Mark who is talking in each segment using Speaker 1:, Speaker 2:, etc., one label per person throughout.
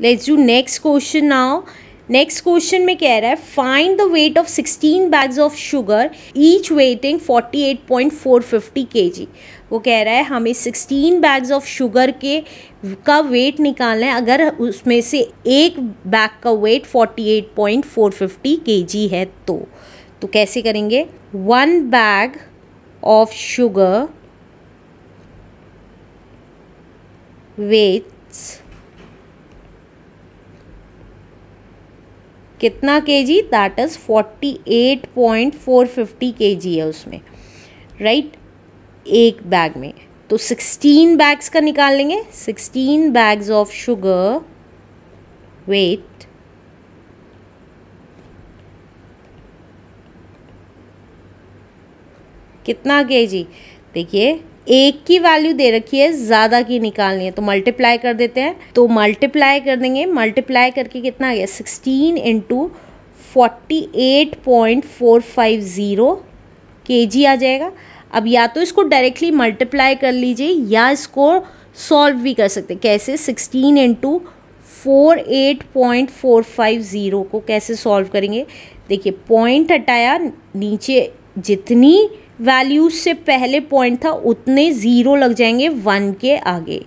Speaker 1: Let's do next question now next question में कह रहा है find the weight of sixteen bags of sugar each weighing forty eight point four fifty K G वो कह रहा है हमें सिक्सटीन बैग्स ऑफ शुगर के का वेट निकालना है अगर उसमें से एक बैग का weight forty eight point four fifty K G है तो तो कैसे करेंगे one bag of sugar weights कितना K G that is forty eight point four fifty K G है उसमें राइट right? एक बैग में तो सिक्सटीन बैग्स का निकाल लेंगे sixteen bags of sugar weight कितना के जी देखिए एक की वैल्यू दे रखी है ज़्यादा की निकालनी है तो मल्टीप्लाई कर देते हैं तो मल्टीप्लाई कर देंगे मल्टीप्लाई करके कितना आ गया sixteen into forty eight point four five zero K G आ जाएगा अब या तो इसको डायरेक्टली मल्टीप्लाई कर लीजिए या इसको सॉल्व भी कर सकते कैसे sixteen into four eight point four five zero को कैसे सॉल्व करेंगे देखिए पॉइंट हटाया नीचे जितनी वैल्यूज से पहले पॉइंट था उतने ज़ीरो लग जाएंगे वन के आगे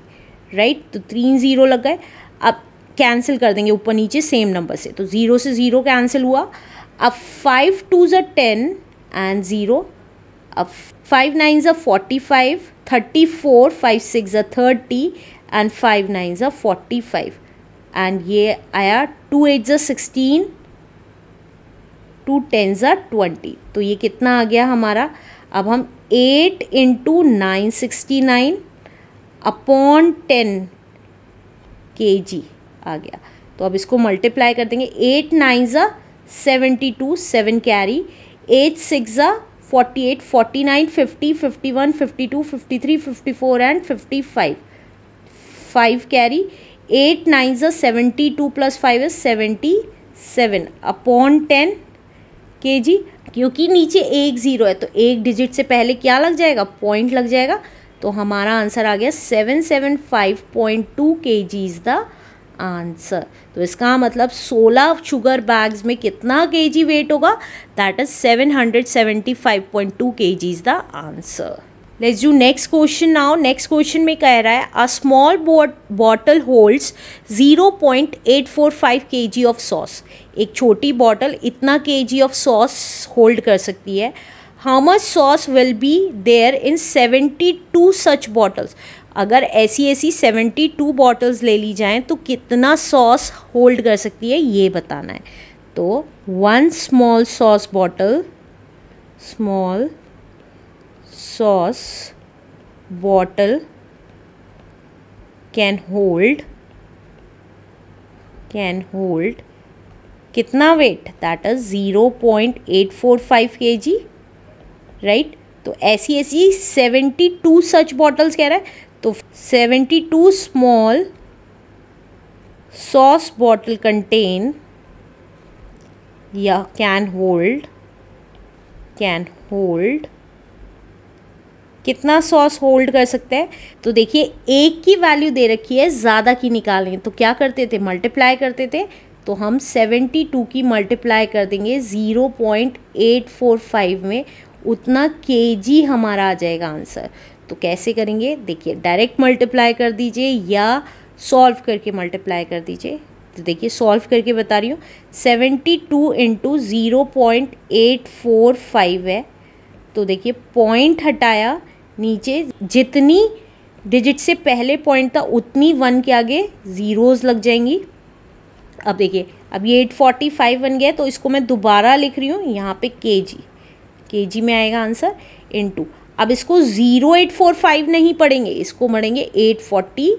Speaker 1: राइट तो तीन ज़ीरो लग गए अब कैंसिल कर देंगे ऊपर नीचे सेम नंबर से तो ज़ीरो से ज़ीरो कैंसिल हुआ अब फाइव टू ज़ा टेन एंड ज़ीरो अब फाइव नाइन ज़ा forty five thirty four five six ज़ा थर्टी एंड फाइव नाइन ज़ा फोर्टी फाइव एंड ये आया टू एट ज़ा सिक्सटीन टू टेन ज़ा ट्वेंटी तो ये कितना आ गया हमारा अब हम eight into nine sixty nine upon ten K G आ गया तो अब इसको मल्टीप्लाई कर देंगे एट नाइन ज़ा seventy two seven carry eight six ज़ा forty eight forty nine fifty fifty one fifty two fifty three fifty four and fifty five five carry eight nine ज़ा seventy two plus five is seventy seven upon ten K G क्योंकि नीचे एक zero है तो एक digit से पहले क्या लग जाएगा पॉइंट लग जाएगा तो हमारा आंसर आ गया seven seven five point two K G is the answer तो इसका मतलब 16 शुगर बैग्स में कितना के जी वेट होगा that is 775.2 K G is the answer let's do next question now next question में कह रहा है a small bottle holds 0.845 point of sauce एक छोटी बॉटल इतना के ऑफ सॉस होल्ड कर सकती है how much sauce will be there in 72 such bottles अगर ऐसी ऐसी 72 बॉटल्स ले ली जाएं तो कितना सॉस होल्ड कर सकती है ये बताना है तो one small sauce bottle small sauce bottle can hold can hold कितना weight that is zero point eight four five K G right तो ऐसी ऐसी सेवेंटी टू सच बॉटल्स कह रहा है तो seventy two small sauce bottle contain या can hold can hold कितना सॉस होल्ड कर सकते हैं तो देखिए एक की वैल्यू दे रखी है ज़्यादा की निकालें तो क्या करते थे मल्टीप्लाई करते थे तो हम 72 की मल्टीप्लाई कर देंगे 0.845 में उतना के हमारा आ जाएगा आंसर तो कैसे करेंगे देखिए डायरेक्ट मल्टीप्लाई कर दीजिए या सॉल्व करके मल्टीप्लाई कर दीजिए तो देखिए सॉल्व करके बता रही हूँ seventy two into zero point eight four five है तो देखिए पॉइंट हटाया नीचे जितनी डिजिट से पहले पॉइंट था उतनी वन के आगे ज़ीरोज़ लग जाएंगी अब देखिए अब ये एट फोर्टी फाइव बन गया तो इसको मैं दोबारा लिख रही हूँ यहाँ पे के जी के जी में आएगा आंसर इन टू अब इसको ज़ीरो एट फोर फाइव नहीं पढ़ेंगे इसको मरेंगे eight forty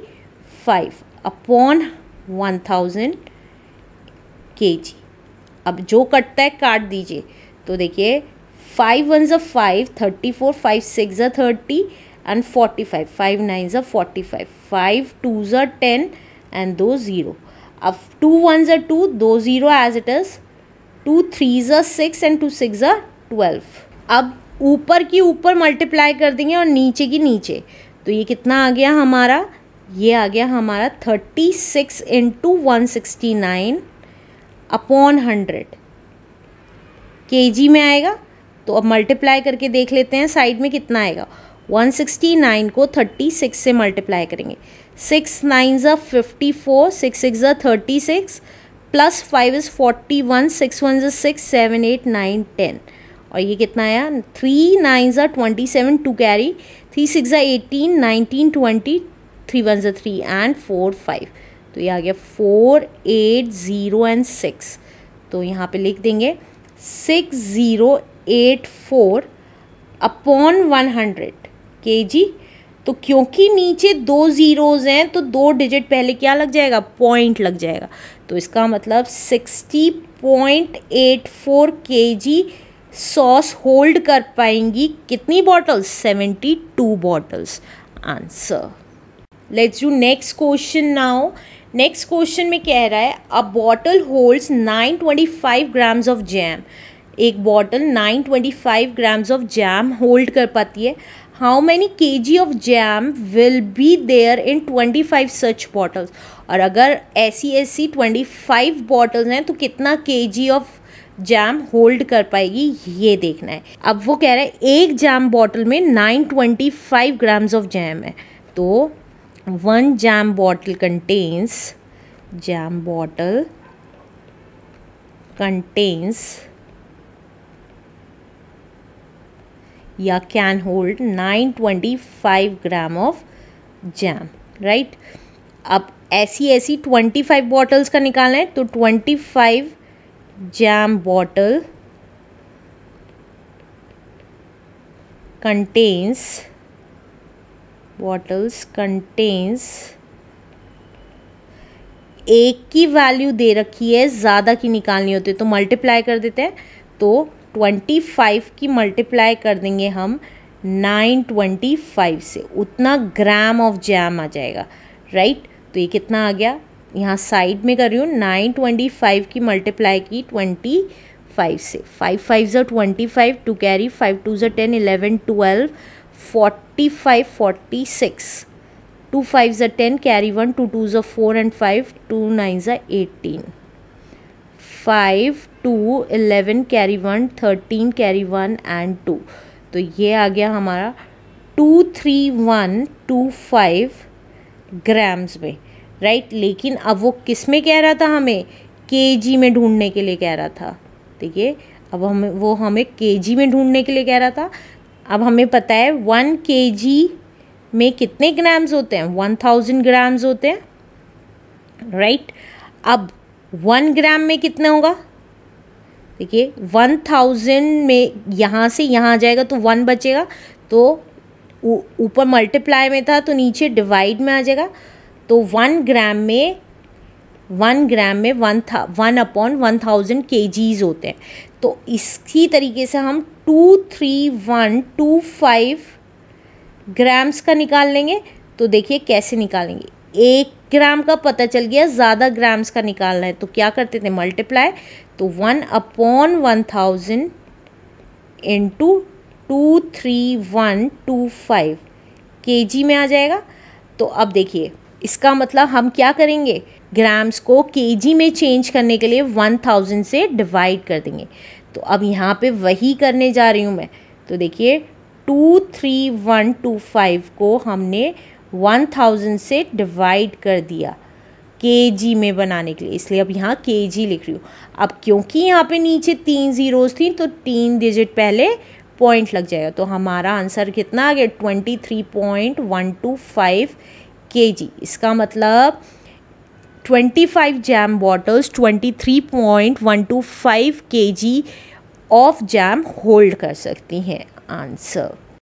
Speaker 1: five upon one thousand K G अब जो कटता है काट दीजिए तो देखिए फाइव वन ज five thirty four five six ज़ा thirty and forty five five nine ज़ा फोर्टी फाइव फाइव टू ज़ा टेन एंड दो ज़ीरो अब टू वन ज टू दो zero as it is two three ज़ा सिक्स एंड टू सिक्स ज़ा twelve अब ऊपर की ऊपर मल्टीप्लाई कर देंगे और नीचे की नीचे तो ये कितना आ गया हमारा ये आ गया हमारा thirty six into one sixty nine upon hundred K G में आएगा तो अब मल्टीप्लाई करके देख लेते हैं साइड में कितना आएगा 169 को 36 से मल्टीप्लाई करेंगे सिक्स नाइन ज़ा फिफ्टी फोर सिक्स सिक्स ज़ा thirty six plus five is forty one six one ज़ा six seven eight nine ten और ये कितना आया थ्री नाइन ज़ा twenty seven two carry three six ज़ा eighteen nineteen twenty three one ज़ा three and four five तो ये आ गया four eight zero and six तो यहाँ पे लिख देंगे six zero eight four upon one hundred K G तो क्योंकि नीचे दो ज़ीरोज़ हैं तो दो डिजिट पहले क्या लग जाएगा पॉइंट लग जाएगा तो इसका मतलब सिक्सटी पॉइंट एट फोर के जी सॉस होल्ड कर पाएंगी कितनी bottles seventy two bottles answer let's you next question now next question में कह रहा है a bottle holds nine twenty five grams of jam एक बॉटल 925 ग्राम्स ऑफ जैम होल्ड कर पाती है how many K G of jam will be there in twenty five such bottles और अगर ऐसी ऐसी ट्वेंटी फाइव बॉटल्स हैं तो कितना K G of jam hold कर पाएगी ये देखना है अब वो कह रहे हैं एक जैम बॉटल में nine twenty five grams of jam है तो one jam bottle contains jam bottle contains या can hold 925 gram of jam right अब ऐसी ऐसी 25 बॉटल्स का निकालना है तो 25 jam bottle contains bottles contains एक की वैल्यू दे रखी है ज़्यादा की निकालनी होती है तो मल्टीप्लाई कर देते हैं तो ट्वेंटी फाइव की मल्टीप्लाई कर देंगे हम नाइन ट्वेंटी फाइव से उतना ग्राम ऑफ जैम आ जाएगा राइट तो ये कितना आ गया यहाँ साइड में कर रही हूँ नाइन ट्वेंटी फाइव की मल्टीप्लाई की ट्वेंटी फाइव से फाइव फाइव ज़ा twenty five two carry five two ज़ा ten eleven twelve forty five forty six two five ज़ा ten carry one two two ज़ा four and five two nine ज़ा eighteen five two eleven carry one thirteen carry one and two तो ये आ गया हमारा two three one two five grams में right लेकिन अब वो किस में कह रहा था हमें के जी में ढूंढने के लिए कह रहा था ठीक है अब हमें वो हमें के जी में ढूंढने के लिए कह रहा था अब हमें पता है वन के जी में कितने ग्राम्स होते हैं वन थाउजेंड ग्राम्स होते हैं राइट right? अब वन ग्राम में कितना होगा देखिए वन थाउजेंड में यहाँ से यहाँ आ जाएगा तो वन बचेगा तो ऊपर मल्टीप्लाई में था तो नीचे डिवाइड में आ जाएगा तो वन ग्राम में वन ग्राम में वन था वन अपॉन वन थाउजेंड के जीज होते हैं तो इसी तरीके से हम two three one two five grams का निकाल लेंगे तो देखिए कैसे निकालेंगे एक ग्राम का पता चल गया ज़्यादा ग्राम्स का निकालना है तो क्या करते थे मल्टीप्लाई तो one upon one thousand into two three one two five K G में आ जाएगा तो अब देखिए इसका मतलब हम क्या करेंगे ग्राम्स को के जी में चेंज करने के लिए वन थाउजेंड से डिवाइड कर देंगे तो अब यहाँ पे वही करने जा रही हूँ मैं तो देखिए two three one two five को हमने वन थाउजेंड से डिवाइड कर दिया के जी में बनाने के लिए इसलिए अब यहाँ के जी लिख रही हूँ अब क्योंकि यहाँ पे नीचे तीन ज़ीरोज़ थी तो तीन डिजिट पहले पॉइंट लग जाएगा तो हमारा आंसर कितना आ गया twenty three point one two five K G इसका मतलब twenty five jam bottles twenty three point one two five K G of jam hold कर सकती हैं आंसर